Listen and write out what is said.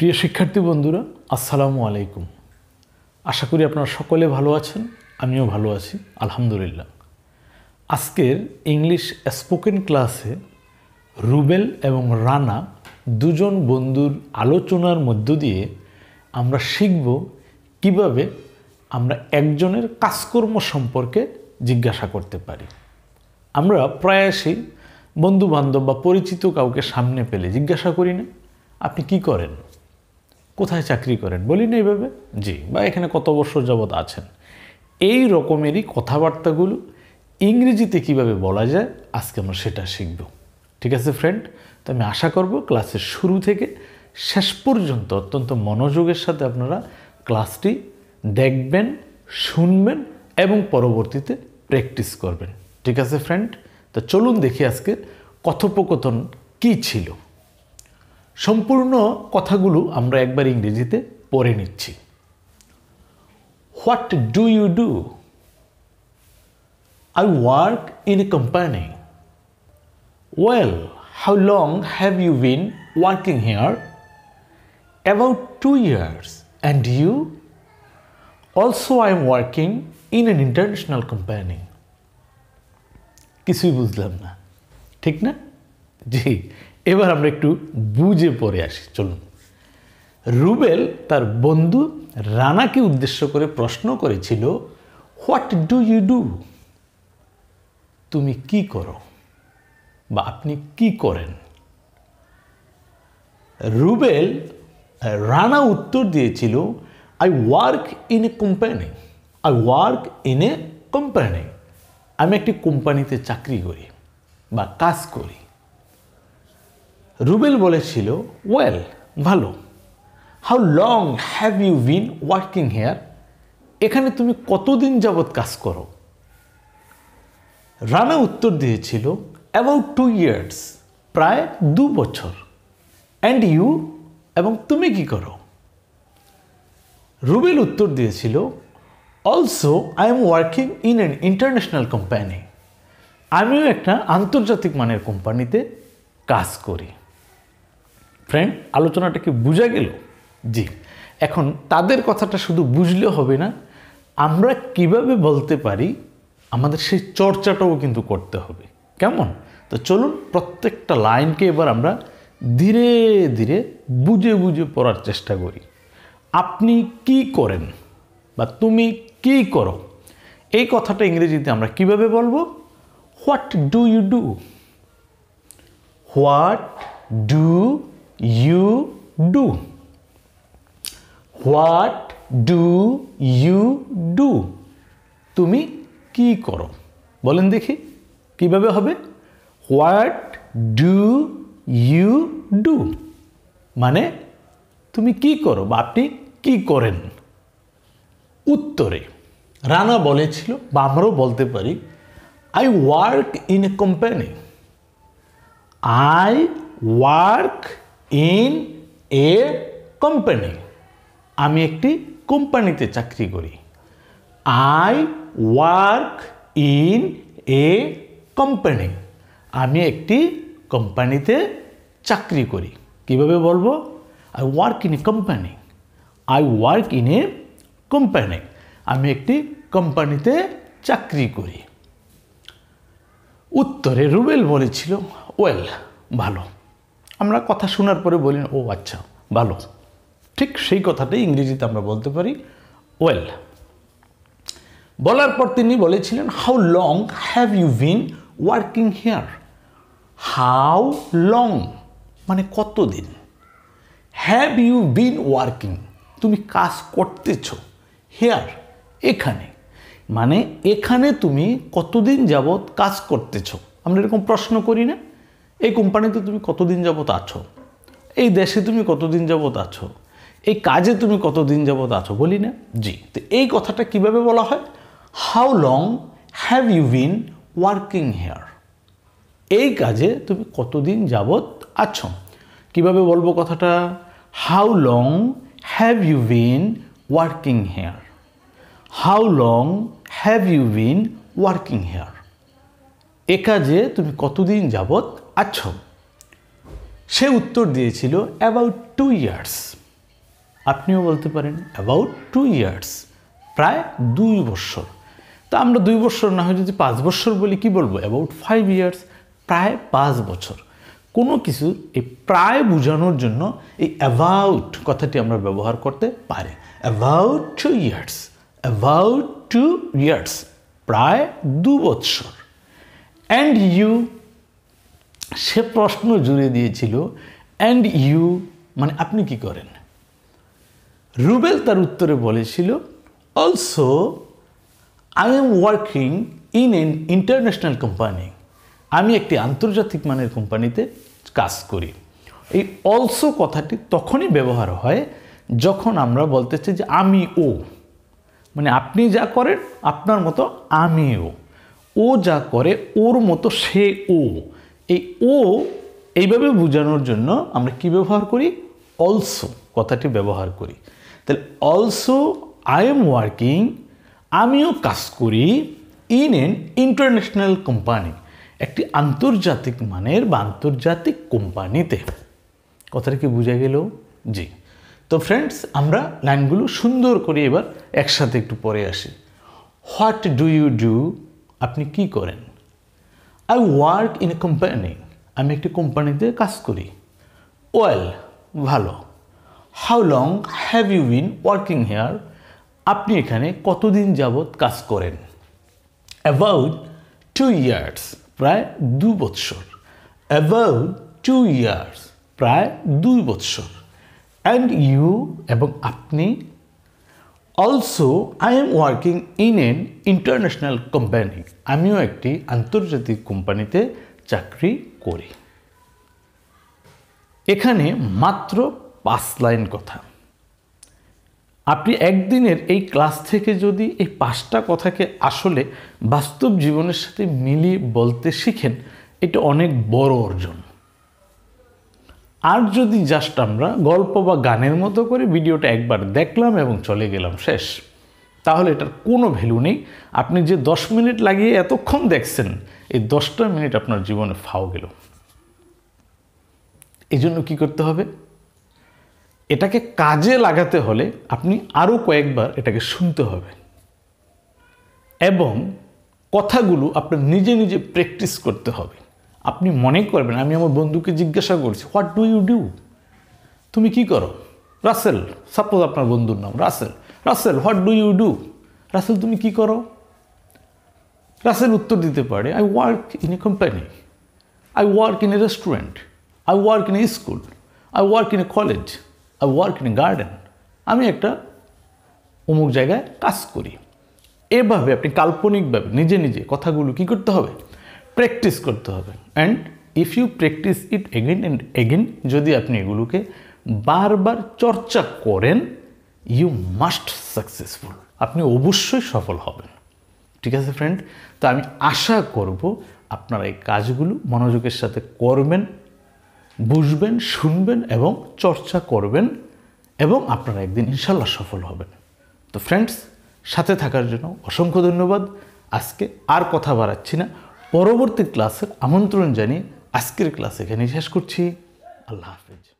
প্রিয় শিক্ষার্থী বন্ধুরা আসসালামু আলাইকুম আশা করি আপনারা সকলে ভালো আছেন আমিও ভালো আছি আলহামদুলিল্লাহ আজকের ইংলিশ স্পোকেন ক্লাসে রুবেল এবং রানা দুজন বন্ধুর আলোচনার মধ্য দিয়ে আমরা শিখব কিভাবে আমরা একজনের কাজকর্ম সম্পর্কে জিজ্ঞাসা করতে পারি আমরা প্রায়শই বন্ধু বান্ধব বা পরিচিত কাউকে সামনে পেলে জিজ্ঞাসা করি না আপনি কি করেন কোথায় চাকরি করেন বলি না এইভাবে জি বা এখানে কত বছর যাবৎ আছেন এই রকমেরই কথাবার্তাগুলো ইংরেজিতে কিভাবে বলা যায় আজকে আমরা সেটা শিখব ঠিক আছে ফ্রেন্ড তো আমি আশা করব ক্লাসের শুরু থেকে শেষ পর্যন্ত অত্যন্ত মনোযোগের সাথে আপনারা ক্লাসটি দেখবেন শুনবেন এবং পরবর্তীতে প্র্যাকটিস করবেন ঠিক আছে ফ্রেন্ড তো চলুন দেখি আজকে কথোপকথন কি ছিল সম্পূর্ণ কথাগুলো আমরা একবার ইংরেজিতে পড়ে নিচ্ছি what do you do I work in a company well how long have you been working here about two years and you also I am working in an international company কিছুই বুঝলাম না ঠিক না জি এবার আমরা একটু বুঝে পড়ে আসি চলুন রুবেল তার বন্ধু রানাকে উদ্দেশ্য করে প্রশ্ন করেছিল হোয়াট ডু ইউ ডু তুমি কি করো বা আপনি কি করেন রুবেল রানা উত্তর দিয়েছিল I work in a company I work in a company আমি একটি কোম্পানিতে চাকরি করি বা কাজ করি রুবেল বলেছিল ওয়েল ভালো how long have you been working here এখানে তুমি কতদিন যাবৎ কাজ করো রানা উত্তর দিয়েছিল অ্যাবাউট টু ইয়ার্স প্রায় দু বছর অ্যান্ড ইউ এবং তুমি কি করো রুবেল উত্তর দিয়েছিল also I am working in an international company আমিও একটা আন্তর্জাতিক মানের কোম্পানিতে কাজ করি ফ্রেন্ড আলোচনাটা কি বোঝা গেল জি এখন তাদের কথাটা শুধু বুঝলেও হবে না আমরা কিভাবে বলতে পারি আমাদের সেই চর্চাটাও কিন্তু করতে হবে কেমন তো চলুন প্রত্যেকটা লাইনকে এবার আমরা ধীরে ধীরে বুঝে বুঝে পড়ার চেষ্টা করি আপনি কি করেন বা তুমি কি করো এই কথাটা ইংরেজিতে আমরা কিভাবে বলবো what do you do what do you do? What do you do তুমি কি করো বলেন দেখি কিভাবে হবে হোয়াট ডু ইউ ডু মানে তুমি কি করো বা আপনি কী করেন উত্তরে রানা বলেছিল বা আমরাও বলতে পারি I work in a company I work in a company আমি একটি কোম্পানিতে চাকরি করি I work in a company আমি একটি কোম্পানিতে চাকরি করি কিভাবে বলবো I work in a company I work in a company আমি একটি কোম্পানিতে চাকরি করি উত্তরে রুবেল বলেছিল ওয়েল ভালো আমরা কথা শোনার পরে বলি ও আচ্ছা ভালো ঠিক সেই কথাটাই ইংরেজিতে আমরা বলতে পারি ওয়েল বলার পর তিনি বলেছিলেন how long have you been working here how long মানে কতদিন হ্যাভ ইউ বিন ওয়ার্কিং তুমি কাজ করতেছ হেয়ার এখানে মানে এখানে তুমি কতদিন যাবৎ কাজ করতেছ আমরা এরকম প্রশ্ন করি না এই কোম্পানিতে তুমি কতদিন যাবৎ আছো এই দেশে তুমি কতদিন যাবৎ আছো এই কাজে তুমি কতদিন যাবৎ আছো বলি না জি তো এই কথাটা কিভাবে বলা হয় how long have you been working here এই কাজে তুমি কতদিন যাবৎ আছো কিভাবে বলবো কথাটা how long have you been working here how long have you been working here এ কাজে তুমি কতদিন যাবৎ আছ সে উত্তর দিয়েছিল অ্যাবাউট টু ইয়ার্স আপনিও বলতে পারেন অ্যাবাউট টু ইয়ার্স প্রায় দুই বৎসর তা আমরা দুই বছর না হয় যদি পাঁচ বছর বলি কি বলবো অ্যাবাউট ফাইভ ইয়ার্স প্রায় পাঁচ বছর কোনো কিছু এই প্রায় বোঝানোর জন্য এই অ্যাবাউট কথাটি আমরা ব্যবহার করতে পারি about two years about two years প্রায় দু বৎসর অ্যান্ড ইউ সে প্রশ্ন জুড়ে দিয়েছিল অ্যান্ড ইউ মানে আপনি কি করেন রুবেল তার উত্তরে বলেছিল also I am working in an international company আমি একটি আন্তর্জাতিক মানের কোম্পানিতে কাজ করি এই অলসো কথাটি তখনই ব্যবহার হয় যখন আমরা বলতেছি যে আমি ও মানে আপনি যা করেন আপনার মতো আমিও ও যা করে ওর মতো সে ও এই ও এইভাবে বোঝানোর জন্য আমরা কি ব্যবহার করি অলসো কথাটি ব্যবহার করি তাহলে অলসো আই এম ওয়ার্কিং আমিও কাজ করি ইন এন ইন্টারন্যাশনাল কোম্পানি একটি আন্তর্জাতিক মানের বা আন্তর্জাতিক কোম্পানিতে কথাটা কি বোঝা গেল জি তো ফ্রেন্ডস আমরা লাইনগুলো সুন্দর করে এবার একসাথে একটু পরে আসি হোয়াট ডু ইউ ডু আপনি কি করেন I work in a company আমি একটি কোম্পানিতে কাজ করি ওয়েল ভালো how long have you been working here আপনি এখানে কতদিন যাবৎ কাজ করেন অ্যাবাউট টু ইয়ার্স প্রায় দু বৎসর অ্যাবাউট টু ইয়ার্স প্রায় দুই বৎসর অ্যান্ড ইউ এবং আপনি also I am working in an international company আমিও একটি আন্তর্জাতিক কোম্পানিতে চাকরি করি এখানে মাত্র পাঁচ লাইন কথা আপনি একদিনের এই ক্লাস থেকে যদি এই পাঁচটা কথাকে আসলে বাস্তব জীবনের সাথে মিলিয়ে বলতে শিখেন এটা অনেক বড় অর্জন আর যদি জাস্ট আমরা গল্প বা গানের মতো করে ভিডিওটা একবার দেখলাম এবং চলে গেলাম শেষ তাহলে এটার কোনো ভ্যালু নেই আপনি যে দশ মিনিট লাগিয়ে এতক্ষণ দেখছেন এই দশটা মিনিট আপনার জীবনে ফাও গেল এই জন্য কী করতে হবে এটাকে কাজে লাগাতে হলে আপনি আরও কয়েকবার এটাকে শুনতে হবে এবং কথাগুলো আপনার নিজে নিজে প্র্যাকটিস করতে হবে আপনি মনে করবেন আমি আমার বন্ধুকে জিজ্ঞাসা করছি হোয়াট ডু ইউ ডু তুমি কি করো রাসেল সাপোজ আপনার বন্ধুর নাম Rasel Rasel what do you do Rasel তুমি কি করো রাসেল উত্তর দিতে পারে I work in a company I work in a restaurant I work in a school I work in a college I work in a garden আমি একটা অমুক জায়গায় কাজ করি এভাবে আপনি কাল্পনিকভাবে নিজে নিজে কথাগুলো কি করতে হবে প্র্যাকটিস করতে হবে and if you practice it again and again যদি আপনি এগুলোকে বারবার চর্চা করেন ইউ মাস্ট সাকসেসফুল আপনি অবশ্যই সফল হবেন ঠিক আছে ফ্রেন্ড তো আমি আশা করব আপনারা এই কাজগুলো মনোযোগের সাথে করবেন বুঝবেন শুনবেন এবং চর্চা করবেন এবং আপনারা একদিন ইনশাল্লাহ সফল হবেন তো ফ্রেন্ডস সাথে থাকার জন্য অসংখ্য ধন্যবাদ আজকে আর কথা বাড়াচ্ছি না পরবর্তী ক্লাসের আমন্ত্রণ জানিয়ে আজকের ক্লাস এখানে শেষ করছি আল্লাহ হাফিজ